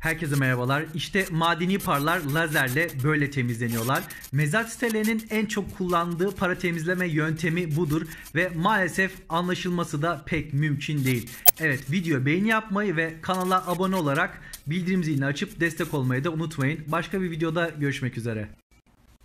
Herkese merhabalar. İşte madeni parlar lazerle böyle temizleniyorlar. Mezar sitelerinin en çok kullandığı para temizleme yöntemi budur ve maalesef anlaşılması da pek mümkün değil. Evet video beğeni yapmayı ve kanala abone olarak bildirim zilini açıp destek olmayı da unutmayın. Başka bir videoda görüşmek üzere.